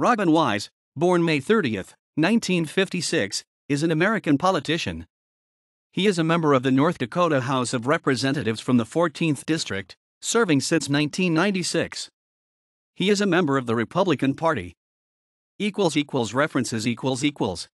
Robin Wise, born May 30, 1956, is an American politician. He is a member of the North Dakota House of Representatives from the 14th District, serving since 1996. He is a member of the Republican Party. Equals equals references equals equals